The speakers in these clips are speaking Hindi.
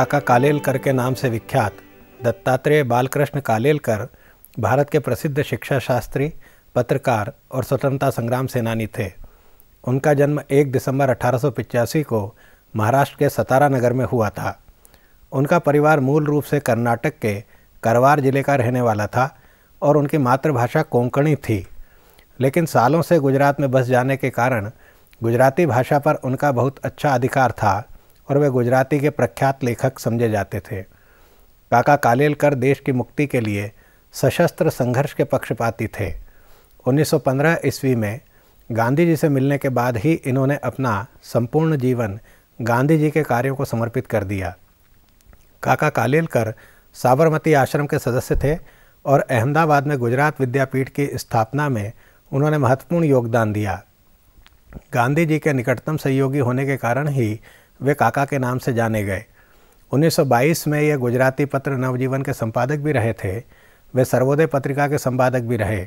काका कालेलकर के नाम से विख्यात दत्तात्रेय बालकृष्ण कालेलकर भारत के प्रसिद्ध शिक्षा शास्त्री पत्रकार और स्वतंत्रता संग्राम सेनानी थे उनका जन्म 1 दिसंबर अठारह को महाराष्ट्र के सतारा नगर में हुआ था उनका परिवार मूल रूप से कर्नाटक के करवार जिले का रहने वाला था और उनकी मातृभाषा कोंकणी थी लेकिन सालों से गुजरात में बस जाने के कारण गुजराती भाषा पर उनका बहुत अच्छा अधिकार था और वे गुजराती के प्रख्यात लेखक समझे जाते थे काका कालेलकर देश की मुक्ति के लिए सशस्त्र संघर्ष के पक्षपाती थे 1915 ईस्वी में गांधी जी से मिलने के बाद ही इन्होंने अपना संपूर्ण जीवन गांधी जी के कार्यों को समर्पित कर दिया काका कालेलकर साबरमती आश्रम के सदस्य थे और अहमदाबाद में गुजरात विद्यापीठ की स्थापना में उन्होंने महत्वपूर्ण योगदान दिया गांधी जी के निकटतम सहयोगी होने के कारण ही वे काका के नाम से जाने गए 1922 में यह गुजराती पत्र नवजीवन के संपादक भी रहे थे वे सर्वोदय पत्रिका के संपादक भी रहे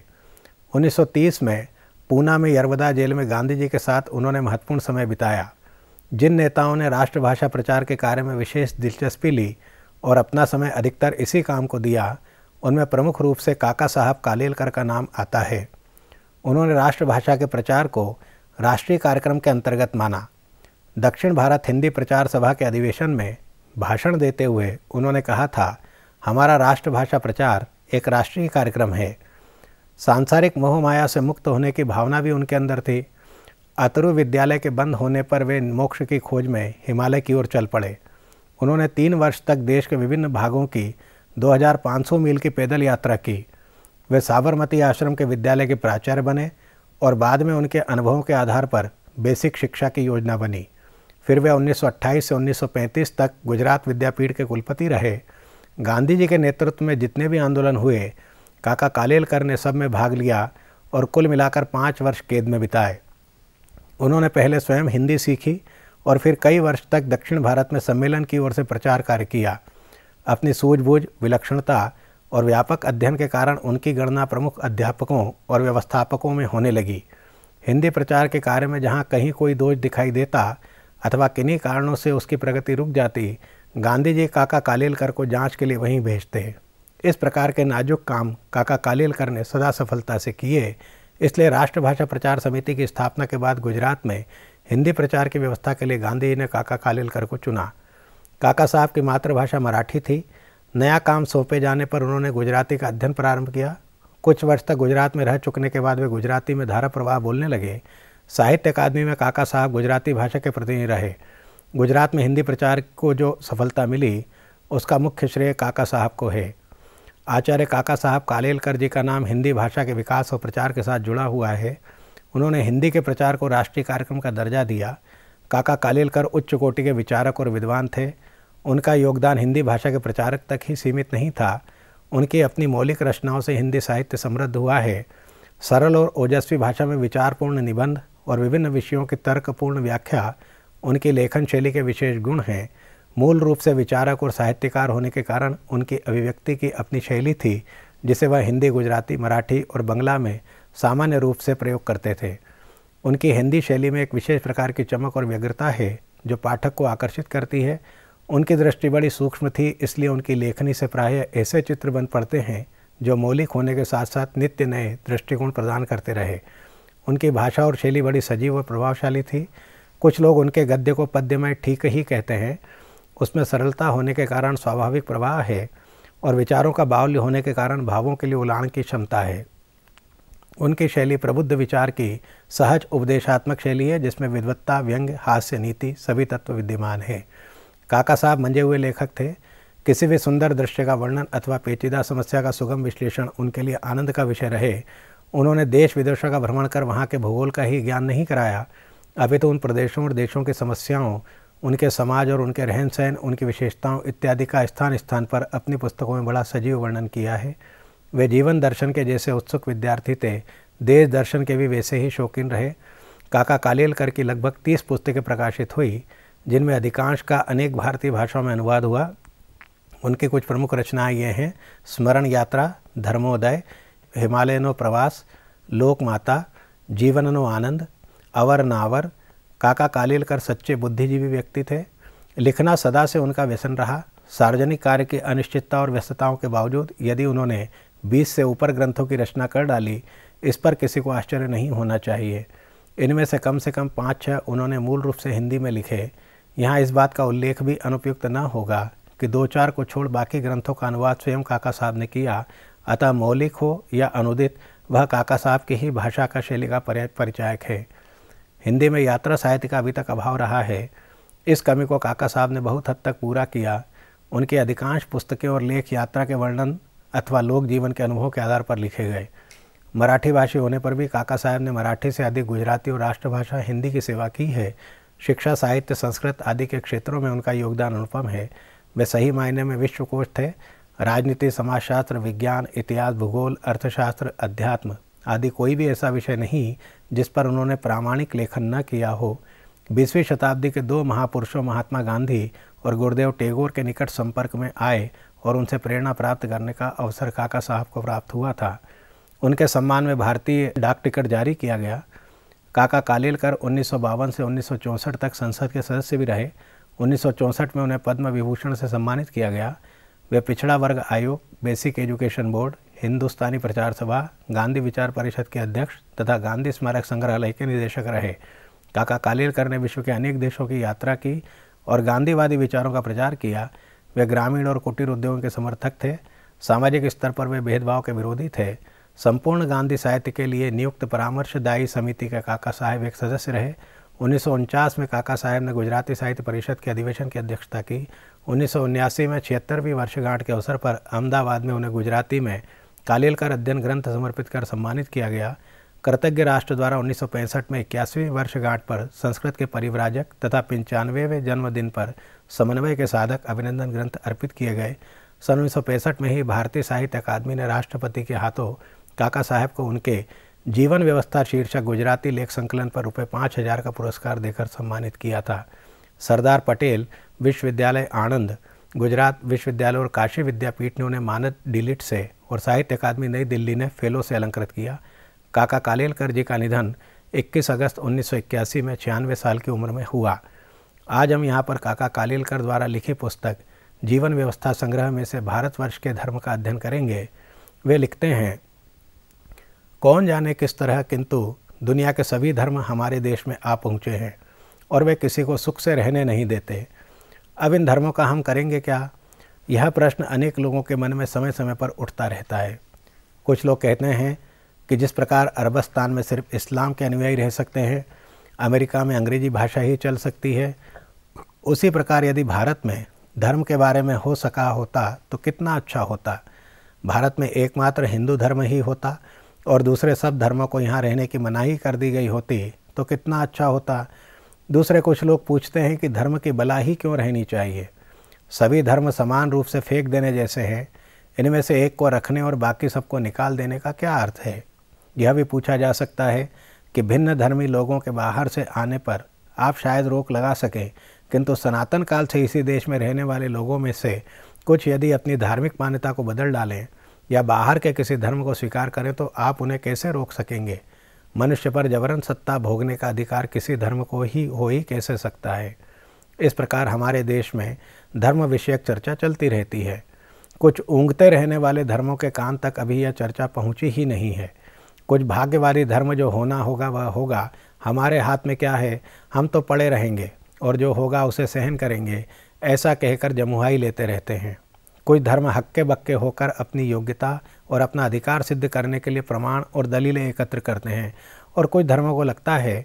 1930 में पूना में यरवदा जेल में गांधी जी के साथ उन्होंने महत्वपूर्ण समय बिताया जिन नेताओं ने राष्ट्रभाषा प्रचार के कार्य में विशेष दिलचस्पी ली और अपना समय अधिकतर इसी काम को दिया उनमें प्रमुख रूप से काका साहब कालेलकर का नाम आता है उन्होंने राष्ट्रभाषा के प्रचार को राष्ट्रीय कार्यक्रम के अंतर्गत माना दक्षिण भारत हिंदी प्रचार सभा के अधिवेशन में भाषण देते हुए उन्होंने कहा था हमारा राष्ट्रभाषा प्रचार एक राष्ट्रीय कार्यक्रम है सांसारिक मोहमाया से मुक्त होने की भावना भी उनके अंदर थी अतरु विद्यालय के बंद होने पर वे मोक्ष की खोज में हिमालय की ओर चल पड़े उन्होंने तीन वर्ष तक देश के विभिन्न भागों की 2500 मील की पैदल यात्रा की वे साबरमती आश्रम के विद्यालय के प्राचार्य बने और बाद में उनके अनुभवों के आधार पर बेसिक शिक्षा की योजना बनी फिर वे 1928 से 1935 तक गुजरात विद्यापीठ के कुलपति रहे गांधी जी के नेतृत्व में जितने भी आंदोलन हुए काका कालेलकर ने सब में भाग लिया और कुल मिलाकर पाँच वर्ष कैद में बिताए उन्होंने पहले स्वयं हिंदी सीखी और फिर कई वर्ष तक दक्षिण भारत में सम्मेलन की ओर से प्रचार कार्य किया अपनी सूझबूझ विलक्षणता और व्यापक अध्ययन के कारण उनकी गणना प्रमुख अध्यापकों और व्यवस्थापकों में होने लगी हिंदी प्रचार के कार्य में जहाँ कहीं कोई दोष दिखाई देता अथवा किन्हीं कारणों से उसकी प्रगति रुक जाती गांधी जी काका कालेलकर को जांच के लिए वहीं भेजते हैं इस प्रकार के नाजुक काम काका कालेलकर ने सदा सफलता से किए इसलिए राष्ट्रभाषा प्रचार समिति की स्थापना के बाद गुजरात में हिंदी प्रचार की व्यवस्था के लिए गांधी जी ने काका कालेलकर को चुना काका साहब की मातृभाषा मराठी थी नया काम सौंपे जाने पर उन्होंने गुजराती का अध्ययन प्रारंभ किया कुछ वर्ष तक गुजरात में रह चुकने के बाद वे गुजराती में धारा प्रवाह बोलने लगे साहित्य अकादमी में काका साहब गुजराती भाषा के प्रतिनिधि रहे गुजरात में हिंदी प्रचार को जो सफलता मिली उसका मुख्य श्रेय काका साहब को है आचार्य काका साहब कालेलकर जी का नाम हिंदी भाषा के विकास और प्रचार के साथ जुड़ा हुआ है उन्होंने हिंदी के प्रचार को राष्ट्रीय कार्यक्रम का दर्जा दिया काका कालेलकर उच्च कोटि के विचारक और विद्वान थे उनका योगदान हिंदी भाषा के प्रचारक तक ही सीमित नहीं था उनकी अपनी मौलिक रचनाओं से हिंदी साहित्य समृद्ध हुआ है सरल और ओजस्वी भाषा में विचारपूर्ण निबंध और विभिन्न विषयों की तर्कपूर्ण व्याख्या उनकी लेखन शैली के विशेष गुण हैं मूल रूप से विचारक और साहित्यकार होने के कारण उनकी अभिव्यक्ति की अपनी शैली थी जिसे वह हिंदी गुजराती मराठी और बंगला में सामान्य रूप से प्रयोग करते थे उनकी हिंदी शैली में एक विशेष प्रकार की चमक और व्यग्रता है जो पाठक को आकर्षित करती है उनकी दृष्टि बड़ी सूक्ष्म थी इसलिए उनकी लेखनी से प्राय ऐसे चित्र बन पड़ते हैं जो मौलिक होने के साथ साथ नित्य नए दृष्टिकोण प्रदान करते रहे उनकी भाषा और शैली बड़ी सजीव और प्रभावशाली थी कुछ लोग उनके गद्य को पद्य में ठीक ही कहते हैं उसमें सरलता होने के कारण स्वाभाविक प्रवाह है और विचारों का बावल्य होने के कारण भावों के लिए उलाण की क्षमता है उनकी शैली प्रबुद्ध विचार की सहज उपदेशात्मक शैली है जिसमें विद्वत्ता व्यंग हास्य नीति सभी तत्व विद्यमान है काका साहब मंजे हुए लेखक थे किसी भी सुंदर दृश्य का वर्णन अथवा पेचीदा समस्या का सुगम विश्लेषण उनके लिए आनंद का विषय रहे उन्होंने देश विदेशों का भ्रमण कर वहाँ के भूगोल का ही ज्ञान नहीं कराया अभी तो उन प्रदेशों और देशों की समस्याओं उनके समाज और उनके रहन सहन उनकी विशेषताओं इत्यादि का स्थान स्थान पर अपनी पुस्तकों में बड़ा सजीव वर्णन किया है वे जीवन दर्शन के जैसे उत्सुक विद्यार्थी थे देश दर्शन के भी वैसे ही शौकीन रहे काका कालेलकर की लगभग तीस पुस्तकें प्रकाशित हुई जिनमें अधिकांश का अनेक भारतीय भाषाओं में अनुवाद हुआ उनकी कुछ प्रमुख रचनाएं ये हैं स्मरण यात्रा धर्मोदय હિમાલયનો પ્રવાસ લોકમાતા જીવનનો आनंद अवर नावर काका कालीलकर सच्चे बुद्धिजीवी व्यक्ति थे लिखना सदा से उनका व्यसन रहा सार्वजनिक कार्य की अनिश्चितता और व्यस्तताओं के बावजूद यदि उन्होंने 20 से ऊपर ग्रंथों की रचना कर डाली इस पर किसी को आश्चर्य नहीं होना चाहिए इनमें से कम से कम पाँच छः उन्होंने मूल रूप से हिंदी में लिखे यहाँ इस बात का उल्लेख भी अनुपयुक्त न होगा कि दो चार को छोड़ बाकी ग्रंथों का अनुवाद स्वयं काका साहब ने किया अतः मौलिक हो या अनुदित वह काका साहब की ही भाषा का शैली का परिचायक है हिंदी में यात्रा साहित्य का अभी तक अभाव रहा है इस कमी को काका साहब ने बहुत हद तक पूरा किया उनकी अधिकांश पुस्तकें और लेख यात्रा के वर्णन अथवा लोक जीवन के अनुभव के आधार पर लिखे गए मराठी भाषी होने पर भी काका साहब ने मराठी से अधिक गुजराती और राष्ट्रभाषा हिंदी की सेवा की है शिक्षा साहित्य संस्कृत आदि के क्षेत्रों में उनका योगदान अनुपम है वे सही मायने में विश्वकोश थे राजनीति समाजशास्त्र विज्ञान इतिहास भूगोल अर्थशास्त्र अध्यात्म आदि कोई भी ऐसा विषय नहीं जिस पर उन्होंने प्रामाणिक लेखन न किया हो बीसवीं शताब्दी के दो महापुरुषों महात्मा गांधी और गुरुदेव टेगोर के निकट संपर्क में आए और उनसे प्रेरणा प्राप्त करने का अवसर काका साहब को प्राप्त हुआ था उनके सम्मान में भारतीय डाक टिकट जारी किया गया काका कालेलकर उन्नीस से उन्नीस तक संसद के सदस्य भी रहे उन्नीस में उन्हें पद्म विभूषण से सम्मानित किया गया वे पिछड़ा वर्ग आयोग बेसिक एजुकेशन बोर्ड हिंदुस्तानी प्रचार सभा गांधी विचार परिषद के अध्यक्ष तथा गांधी स्मारक संग्रहालय के निदेशक रहे काका कालेलकर ने विश्व के अनेक देशों की यात्रा की और गांधीवादी विचारों का प्रचार किया वे ग्रामीण और कुटीर उद्योगों के समर्थक थे सामाजिक स्तर पर वे भेदभाव के विरोधी थे संपूर्ण गांधी साहित्य के लिए नियुक्त परामर्शदायी समिति के काका साहेब एक सदस्य रहे उन्नीस में काका साहेब ने गुजराती साहित्य परिषद के अधिवेशन की अध्यक्षता की उन्नीस में छिहत्तरवीं वर्षगांठ के अवसर पर अहमदाबाद में उन्हें गुजराती में कालेलकर अध्ययन ग्रंथ समर्पित कर सम्मानित किया गया कृतज्ञ राष्ट्र द्वारा 1965 में इक्यासवीं वर्षगांठ पर संस्कृत के परिव्राजक तथा पंचानवेवें जन्मदिन पर समन्वय के साधक अभिनंदन ग्रंथ अर्पित किए गए सन उन्नीस में ही भारतीय साहित्य अकादमी ने राष्ट्रपति के हाथों काका साहब को उनके जीवन व्यवस्था शीर्षक गुजराती लेख संकलन पर रुपये पाँच हज़ार का पुरस्कार देकर सम्मानित किया था सरदार पटेल विश्वविद्यालय आनंद गुजरात विश्वविद्यालय और काशी विद्यापीठ ने उन्हें मानद डिलिट से और साहित्य अकादमी नई दिल्ली ने फेलो से अलंकृत किया काका कालेलकर जी का निधन 21 अगस्त 1981 में छियानवे साल की उम्र में हुआ आज हम यहाँ पर काका कालेलकर द्वारा लिखी पुस्तक जीवन व्यवस्था संग्रह में से भारतवर्ष के धर्म का अध्ययन करेंगे वे लिखते हैं कौन जाने किस तरह किंतु दुनिया के सभी धर्म हमारे देश में आ पहुँचे हैं और वे किसी को सुख से रहने नहीं देते अब इन धर्मों का हम करेंगे क्या यह प्रश्न अनेक लोगों के मन में समय समय पर उठता रहता है कुछ लोग कहते हैं कि जिस प्रकार अरबस्तान में सिर्फ इस्लाम के अनुयायी रह सकते हैं अमेरिका में अंग्रेजी भाषा ही चल सकती है उसी प्रकार यदि भारत में धर्म के बारे में हो सका होता तो कितना अच्छा होता भारत में एकमात्र हिंदू धर्म ही होता और दूसरे सब धर्मों को यहाँ रहने की मनाही कर दी गई होती तो कितना अच्छा होता दूसरे कुछ लोग पूछते हैं कि धर्म की बला ही क्यों रहनी चाहिए सभी धर्म समान रूप से फेंक देने जैसे हैं इनमें से एक को रखने और बाकी सबको निकाल देने का क्या अर्थ है यह भी पूछा जा सकता है कि भिन्न धर्मी लोगों के बाहर से आने पर आप शायद रोक लगा सकें किंतु सनातन काल से इसी देश में रहने वाले लोगों में से कुछ यदि अपनी धार्मिक मान्यता को बदल डालें या बाहर के किसी धर्म को स्वीकार करें तो आप उन्हें कैसे रोक सकेंगे मनुष्य पर जबरन सत्ता भोगने का अधिकार किसी धर्म को ही हो ही कैसे सकता है इस प्रकार हमारे देश में धर्म विषयक चर्चा चलती रहती है कुछ ऊँगते रहने वाले धर्मों के कान तक अभी यह चर्चा पहुँची ही नहीं है कुछ भाग्यवादी धर्म जो होना होगा वह होगा हमारे हाथ में क्या है हम तो पड़े रहेंगे और जो होगा उसे सहन करेंगे ऐसा कहकर जमुहाई लेते रहते हैं कोई धर्म हक्के बक्के होकर अपनी योग्यता और अपना अधिकार सिद्ध करने के लिए प्रमाण और दलीलें एकत्र करते हैं और कोई धर्मों को लगता है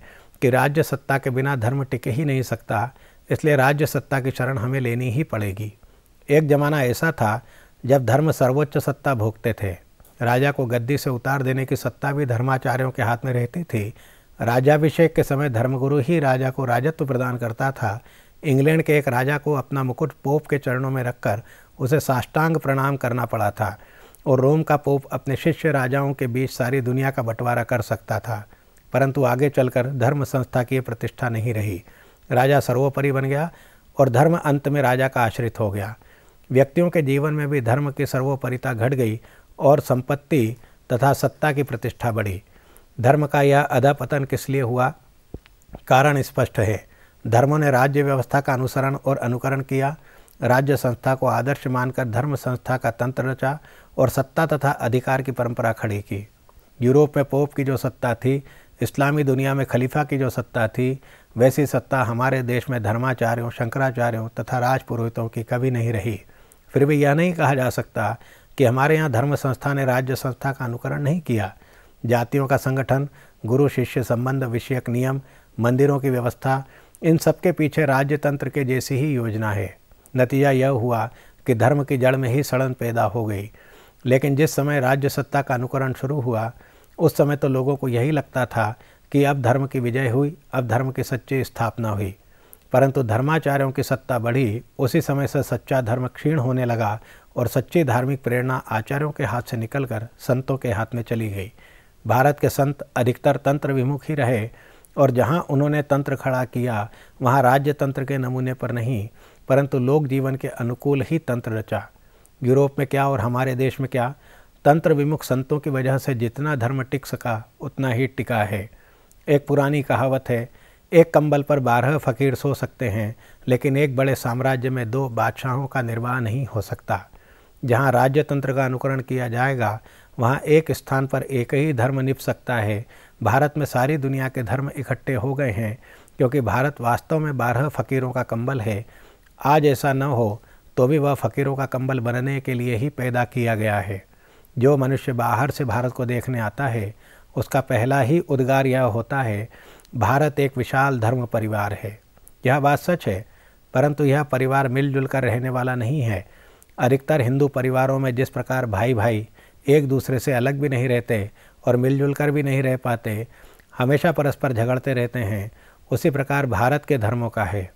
कि राज्य सत्ता के बिना धर्म टिके ही नहीं सकता इसलिए राज्य सत्ता की शरण हमें लेनी ही पड़ेगी एक ज़माना ऐसा था जब धर्म सर्वोच्च सत्ता भोगते थे राजा को गद्दी से उतार देने की सत्ता भी धर्माचार्यों के हाथ में रहती थी राजाभिषेक के समय धर्मगुरु ही राजा को राजत्व प्रदान करता था इंग्लैंड के एक राजा को अपना मुकुट पोप के चरणों में रखकर उसे साष्टांग प्रणाम करना पड़ा था और रोम का पोप अपने शिष्य राजाओं के बीच सारी दुनिया का बंटवारा कर सकता था परंतु आगे चलकर धर्म संस्था की प्रतिष्ठा नहीं रही राजा सर्वोपरि बन गया और धर्म अंत में राजा का आश्रित हो गया व्यक्तियों के जीवन में भी धर्म की सर्वोपरिता घट गई और संपत्ति तथा सत्ता की प्रतिष्ठा बढ़ी धर्म का यह अधापतन किस लिए हुआ कारण स्पष्ट है धर्मों ने राज्य व्यवस्था का अनुसरण और अनुकरण किया राज्य संस्था को आदर्श मानकर धर्म संस्था का तंत्र रचा और सत्ता तथा अधिकार की परंपरा खड़ी की यूरोप में पोप की जो सत्ता थी इस्लामी दुनिया में खलीफा की जो सत्ता थी वैसी सत्ता हमारे देश में धर्माचार्यों शंकराचार्यों तथा राजपुरोहितों की कभी नहीं रही फिर भी यह नहीं कहा जा सकता कि हमारे यहाँ धर्म संस्था ने राज्य संस्था का अनुकरण नहीं किया जातियों का संगठन गुरु शिष्य संबंध विषयक नियम मंदिरों की व्यवस्था इन सबके पीछे राज्य तंत्र के जैसी ही योजना है नतीजा यह हुआ कि धर्म की जड़ में ही सड़न पैदा हो गई लेकिन जिस समय राज्य सत्ता का अनुकरण शुरू हुआ उस समय तो लोगों को यही लगता था कि अब धर्म की विजय हुई अब धर्म की सच्ची स्थापना हुई परंतु धर्माचार्यों की सत्ता बढ़ी उसी समय से सच्चा धर्म क्षीण होने लगा और सच्ची धार्मिक प्रेरणा आचार्यों के हाथ से निकलकर संतों के हाथ में चली गई भारत के संत अधिकतर तंत्र विमुख ही रहे और जहाँ उन्होंने तंत्र खड़ा किया वहाँ राज्य तंत्र के नमूने पर नहीं परंतु लोक जीवन के अनुकूल ही तंत्र रचा यूरोप में क्या और हमारे देश में क्या तंत्र विमुख संतों की वजह से जितना धर्म टिक सका उतना ही टिका है एक पुरानी कहावत है एक कंबल पर बारह फकीर सो सकते हैं लेकिन एक बड़े साम्राज्य में दो बादशाहों का निर्वाह नहीं हो सकता जहाँ राज्य तंत्र का अनुकरण किया जाएगा वहाँ एक स्थान पर एक ही धर्म निप सकता है भारत में सारी दुनिया के धर्म इकट्ठे हो गए हैं क्योंकि भारत वास्तव में बारह फकीरों का कंबल है आज ऐसा न हो तो भी वह फ़कीरों का कंबल बनने के लिए ही पैदा किया गया है जो मनुष्य बाहर से भारत को देखने आता है उसका पहला ही उद्गार यह होता है भारत एक विशाल धर्म परिवार है यह बात सच है परंतु यह परिवार मिलजुल कर रहने वाला नहीं है अधिकतर हिंदू परिवारों में जिस प्रकार भाई भाई एक दूसरे से अलग भी नहीं रहते और मिलजुल कर भी नहीं रह पाते हमेशा परस्पर झगड़ते रहते हैं उसी प्रकार भारत के धर्मों का है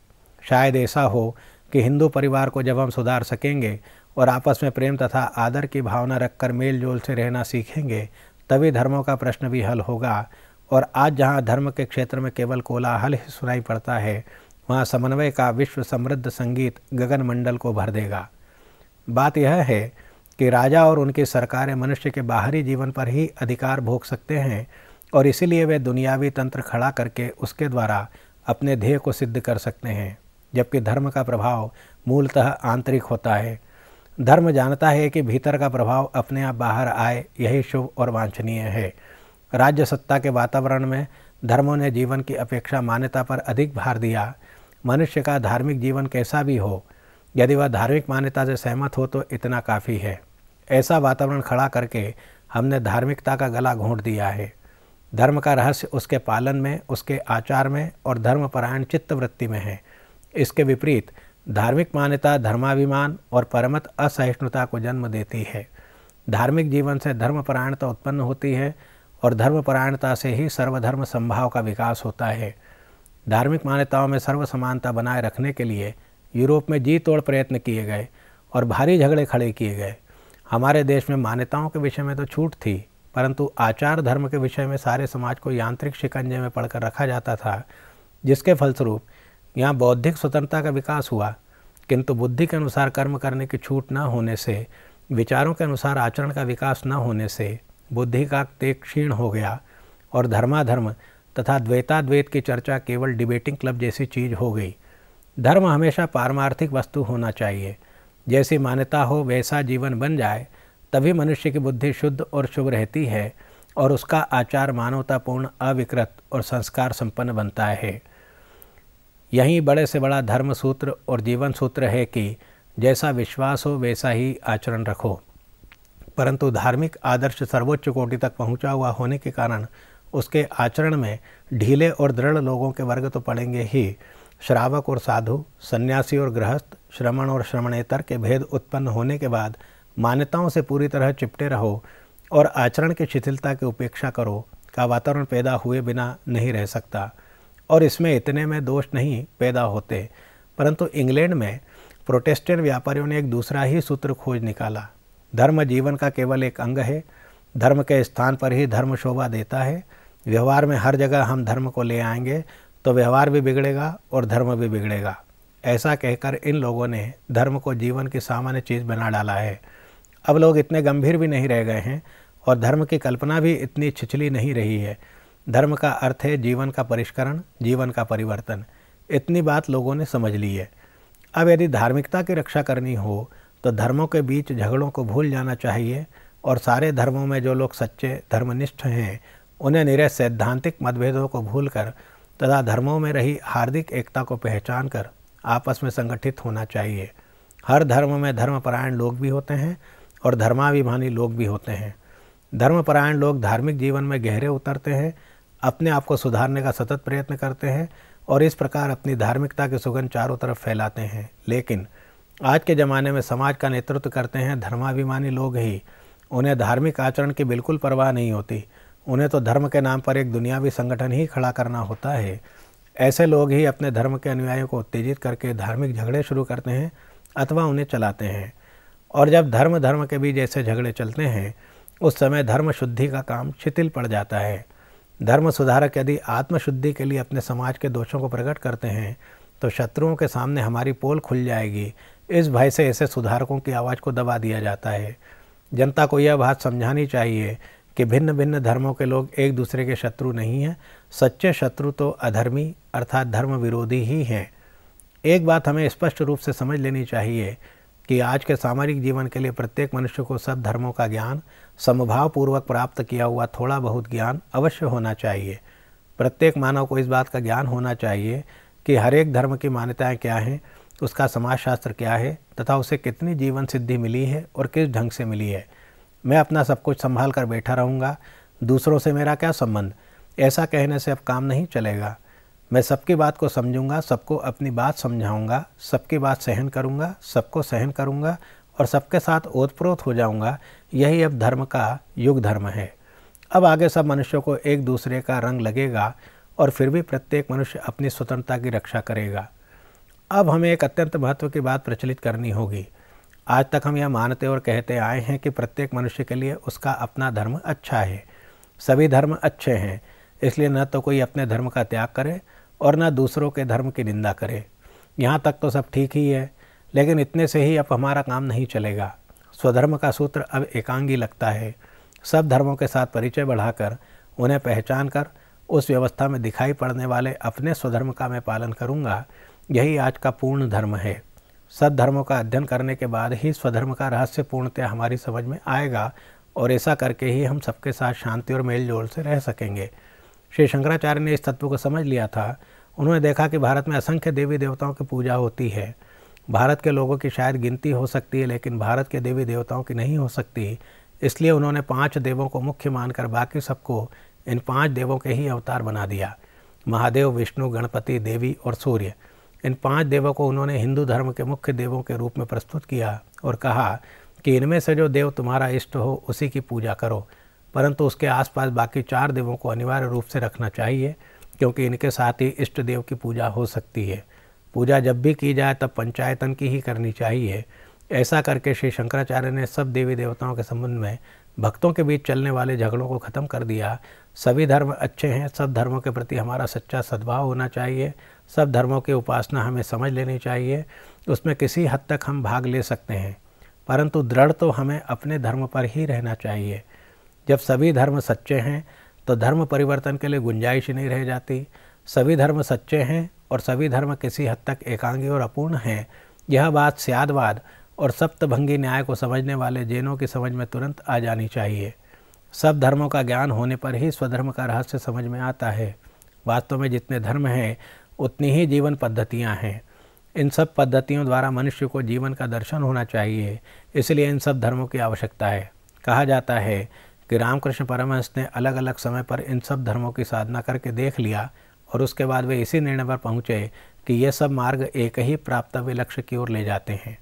शायद ऐसा हो कि हिंदू परिवार को जब हम सुधार सकेंगे और आपस में प्रेम तथा आदर की भावना रखकर मेल जोल से रहना सीखेंगे तभी धर्मों का प्रश्न भी हल होगा और आज जहाँ धर्म के क्षेत्र में केवल कोलाहल ही सुनाई पड़ता है वहाँ समन्वय का विश्व समृद्ध संगीत गगन मंडल को भर देगा बात यह है कि राजा और उनकी सरकारें मनुष्य के बाहरी जीवन पर ही अधिकार भोग सकते हैं और इसीलिए वे दुनियावी तंत्र खड़ा करके उसके द्वारा अपने ध्येय को सिद्ध कर सकते हैं जबकि धर्म का प्रभाव मूलतः आंतरिक होता है धर्म जानता है कि भीतर का प्रभाव अपने आप बाहर आए यही शुभ और वांछनीय है राज्य सत्ता के वातावरण में धर्मों ने जीवन की अपेक्षा मान्यता पर अधिक भार दिया मनुष्य का धार्मिक जीवन कैसा भी हो यदि वह धार्मिक मान्यता से सहमत हो तो इतना काफ़ी है ऐसा वातावरण खड़ा करके हमने धार्मिकता का गला घोंट दिया है धर्म का रहस्य उसके पालन में उसके आचार में और धर्मपरायण चित्तवृत्ति में है इसके विपरीत धार्मिक मान्यता धर्माभिमान और परमत असहिष्णुता को जन्म देती है धार्मिक जीवन से धर्मपरायणता उत्पन्न होती है और धर्मपरायणता से ही सर्वधर्म संभाव का विकास होता है धार्मिक मान्यताओं में सर्व समानता बनाए रखने के लिए यूरोप में जी तोड़ प्रयत्न किए गए और भारी झगड़े खड़े किए गए हमारे देश में मान्यताओं के विषय में तो छूट थी परंतु आचार धर्म के विषय में सारे समाज को यांत्रिक शिकंजे में पढ़कर रखा जाता था जिसके फलस्वरूप यहाँ बौद्धिक स्वतंत्रता का विकास हुआ किंतु बुद्धि के अनुसार कर्म करने की छूट न होने से विचारों के अनुसार आचरण का विकास न होने से बुद्धि का तेज क्षीण हो गया और धर्माधर्म तथा द्वैताद्वैत की चर्चा केवल डिबेटिंग क्लब जैसी चीज़ हो गई धर्म हमेशा पारमार्थिक वस्तु होना चाहिए जैसी मान्यता हो वैसा जीवन बन जाए तभी मनुष्य की बुद्धि शुद्ध और शुभ रहती है और उसका आचार मानवतापूर्ण अविकृत और संस्कार संपन्न बनता है यही बड़े से बड़ा धर्म सूत्र और जीवन सूत्र है कि जैसा विश्वास हो वैसा ही आचरण रखो परंतु धार्मिक आदर्श सर्वोच्च कोटि तक पहुंचा हुआ होने के कारण उसके आचरण में ढीले और दृढ़ लोगों के वर्ग तो पड़ेंगे ही श्रावक और साधु सन्यासी और गृहस्थ श्रमण और श्रमणेतर के भेद उत्पन्न होने के बाद मान्यताओं से पूरी तरह चिपटे रहो और आचरण की शिथिलता की उपेक्षा करो का वातावरण पैदा हुए बिना नहीं रह सकता और इसमें इतने में दोष नहीं पैदा होते परंतु इंग्लैंड में प्रोटेस्टेंट व्यापारियों ने एक दूसरा ही सूत्र खोज निकाला धर्म जीवन का केवल एक अंग है धर्म के स्थान पर ही धर्म शोभा देता है व्यवहार में हर जगह हम धर्म को ले आएंगे तो व्यवहार भी बिगड़ेगा और धर्म भी बिगड़ेगा ऐसा कहकर इन लोगों ने धर्म को जीवन की सामान्य चीज़ बना डाला है अब लोग इतने गंभीर भी नहीं रह गए हैं और धर्म की कल्पना भी इतनी छिछली नहीं रही है धर्म का अर्थ है जीवन का परिष्करण जीवन का परिवर्तन इतनी बात लोगों ने समझ ली है अब यदि धार्मिकता की रक्षा करनी हो तो धर्मों के बीच झगड़ों को भूल जाना चाहिए और सारे धर्मों में जो लोग सच्चे धर्मनिष्ठ हैं उन्हें निरय सैद्धांतिक मतभेदों को भूलकर तथा धर्मों में रही हार्दिक एकता को पहचान कर आपस में संगठित होना चाहिए हर धर्म में धर्मपरायण लोग भी होते हैं और धर्माभिमानी लोग भी होते हैं धर्मपरायण लोग धार्मिक जीवन में गहरे उतरते हैं अपने आप को सुधारने का सतत प्रयत्न करते हैं और इस प्रकार अपनी धार्मिकता की सुगंध चारों तरफ फैलाते हैं लेकिन आज के ज़माने में समाज का नेतृत्व करते हैं धर्माभिमानी लोग ही उन्हें धार्मिक आचरण की बिल्कुल परवाह नहीं होती उन्हें तो धर्म के नाम पर एक दुनियावी संगठन ही खड़ा करना होता है ऐसे लोग ही अपने धर्म के अनुयायियों को उत्तेजित करके धार्मिक झगड़े शुरू करते हैं अथवा उन्हें चलाते हैं और जब धर्म धर्म के बीच ऐसे झगड़े चलते हैं उस समय धर्म शुद्धि का काम शिथिल पड़ जाता है धर्म सुधारक यदि आत्मशुद्धि के लिए अपने समाज के दोषों को प्रकट करते हैं तो शत्रुओं के सामने हमारी पोल खुल जाएगी इस भय से ऐसे सुधारकों की आवाज़ को दबा दिया जाता है जनता को यह बात समझानी चाहिए कि भिन्न भिन्न धर्मों के लोग एक दूसरे के शत्रु नहीं हैं सच्चे शत्रु तो अधर्मी अर्थात धर्म विरोधी ही हैं एक बात हमें स्पष्ट रूप से समझ लेनी चाहिए कि आज के सामाजिक जीवन के लिए प्रत्येक मनुष्य को सब धर्मों का ज्ञान समभाव पूर्वक प्राप्त किया हुआ थोड़ा बहुत ज्ञान अवश्य होना चाहिए प्रत्येक मानव को इस बात का ज्ञान होना चाहिए कि हर एक धर्म की मान्यताएं क्या हैं उसका समाजशास्त्र क्या है तथा उसे कितनी जीवन सिद्धि मिली है और किस ढंग से मिली है मैं अपना सब कुछ संभाल कर बैठा रहूँगा दूसरों से मेरा क्या संबंध ऐसा कहने से अब काम नहीं चलेगा मैं सबके बात को समझूंगा सबको अपनी बात समझाऊंगा सबके बात सहन करूंगा सबको सहन करूंगा और सबके साथ ओतप्रोत हो जाऊंगा यही अब धर्म का युग धर्म है अब आगे सब मनुष्यों को एक दूसरे का रंग लगेगा और फिर भी प्रत्येक मनुष्य अपनी स्वतंत्रता की रक्षा करेगा अब हमें एक अत्यंत महत्व की बात प्रचलित करनी होगी आज तक हम यह मानते और कहते आए हैं कि प्रत्येक मनुष्य के लिए उसका अपना धर्म अच्छा है सभी धर्म अच्छे हैं इसलिए न तो कोई अपने धर्म का त्याग करे और ना दूसरों के धर्म की निंदा करें यहाँ तक तो सब ठीक ही है लेकिन इतने से ही अब हमारा काम नहीं चलेगा स्वधर्म का सूत्र अब एकांगी लगता है सब धर्मों के साथ परिचय बढ़ाकर उन्हें पहचान कर उस व्यवस्था में दिखाई पड़ने वाले अपने स्वधर्म का मैं पालन करूँगा यही आज का पूर्ण धर्म है सद्धर्मों का अध्ययन करने के बाद ही स्वधर्म का रहस्य पूर्णतः हमारी समझ में आएगा और ऐसा करके ही हम सबके साथ शांति और मेल जोल से रह सकेंगे श्री शंकराचार्य ने इस तत्व को समझ लिया था उन्होंने देखा कि भारत में असंख्य देवी देवताओं की पूजा होती है भारत के लोगों की शायद गिनती हो सकती है लेकिन भारत के देवी देवताओं की नहीं हो सकती इसलिए उन्होंने पांच देवों को मुख्य मानकर बाकी सबको इन पांच देवों के ही अवतार बना दिया महादेव विष्णु गणपति देवी और सूर्य इन पांच देवों को उन्होंने हिंदू धर्म के मुख्य देवों के रूप में प्रस्तुत किया और कहा कि इनमें से जो देव तुम्हारा इष्ट हो उसी की पूजा करो परंतु उसके आसपास बाकी चार देवों को अनिवार्य रूप से रखना चाहिए क्योंकि इनके साथ ही इष्ट देव की पूजा हो सकती है पूजा जब भी की जाए तब पंचायतन की ही करनी चाहिए ऐसा करके श्री शंकराचार्य ने सब देवी देवताओं के संबंध में भक्तों के बीच चलने वाले झगड़ों को ख़त्म कर दिया सभी धर्म अच्छे हैं सब धर्मों के प्रति हमारा सच्चा सद्भाव होना चाहिए सब धर्मों की उपासना हमें समझ लेनी चाहिए उसमें किसी हद तक हम भाग ले सकते हैं परंतु दृढ़ तो हमें अपने धर्म पर ही रहना चाहिए जब सभी धर्म सच्चे हैं तो धर्म परिवर्तन के लिए गुंजाइश नहीं रह जाती सभी धर्म सच्चे हैं और सभी धर्म किसी हद तक एकांगी और अपूर्ण हैं यह बात स्यादवाद और सप्तभंगी न्याय को समझने वाले जैनों की समझ में तुरंत आ जानी चाहिए सब धर्मों का ज्ञान होने पर ही स्वधर्म का रहस्य समझ में आता है वास्तव में जितने धर्म हैं उतनी ही जीवन पद्धतियाँ हैं इन सब पद्धतियों द्वारा मनुष्य को जीवन का दर्शन होना चाहिए इसलिए इन सब धर्मों की आवश्यकता है कहा जाता है कि रामकृष्ण परमहंस ने अलग अलग समय पर इन सब धर्मों की साधना करके देख लिया और उसके बाद वे इसी निर्णय पर पहुँचे कि ये सब मार्ग एक ही प्राप्तव्य लक्ष्य की ओर ले जाते हैं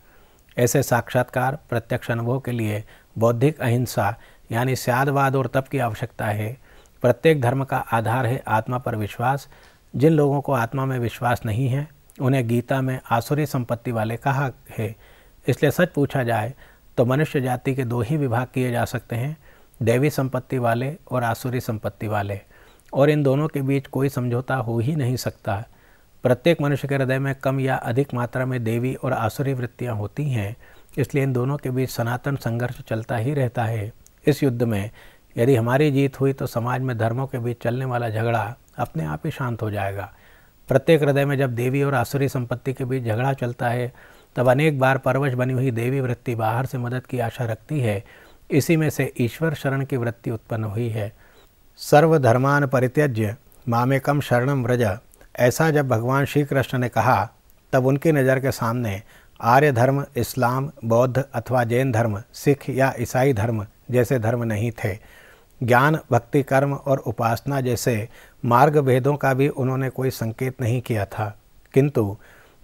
ऐसे साक्षात्कार प्रत्यक्ष अनुभव के लिए बौद्धिक अहिंसा यानी स्यादवाद और तप की आवश्यकता है प्रत्येक धर्म का आधार है आत्मा पर विश्वास जिन लोगों को आत्मा में विश्वास नहीं है उन्हें गीता में आसुरी संपत्ति वाले कहा है इसलिए सच पूछा जाए तो मनुष्य जाति के दो ही विभाग किए जा सकते हैं देवी संपत्ति वाले और आसुरी संपत्ति वाले और इन दोनों के बीच कोई समझौता हो ही नहीं सकता प्रत्येक मनुष्य के हृदय में कम या अधिक मात्रा में देवी और आसुरी वृत्तियाँ होती हैं इसलिए इन दोनों के बीच सनातन संघर्ष चलता ही रहता है इस युद्ध में यदि हमारी जीत हुई तो समाज में धर्मों के बीच चलने वाला झगड़ा अपने आप ही शांत हो जाएगा प्रत्येक हृदय में जब देवी और आसुरी संपत्ति के बीच झगड़ा चलता है तब अनेक बार परवश बनी हुई देवी वृत्ति बाहर से मदद की आशा रखती है इसी में से ईश्वर शरण की वृत्ति उत्पन्न हुई है सर्वधर्मान परित्यज्य मामेकम शरणम व्रज ऐसा जब भगवान श्री कृष्ण ने कहा तब उनकी नज़र के सामने आर्य धर्म इस्लाम बौद्ध अथवा जैन धर्म सिख या ईसाई धर्म जैसे धर्म नहीं थे ज्ञान भक्ति कर्म और उपासना जैसे मार्ग भेदों का भी उन्होंने कोई संकेत नहीं किया था किंतु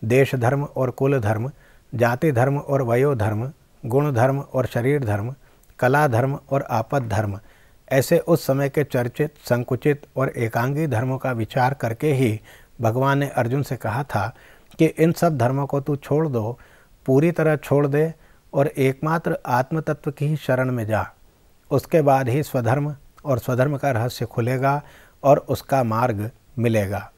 देश धर्म और कुल धर्म जाति धर्म और वयो धर्म गुण धर्म और शरीर धर्म कला धर्म और आपद धर्म ऐसे उस समय के चर्चित संकुचित और एकांगी धर्मों का विचार करके ही भगवान ने अर्जुन से कहा था कि इन सब धर्मों को तू छोड़ दो पूरी तरह छोड़ दे और एकमात्र आत्म तत्व की ही शरण में जा उसके बाद ही स्वधर्म और स्वधर्म का रहस्य खुलेगा और उसका मार्ग मिलेगा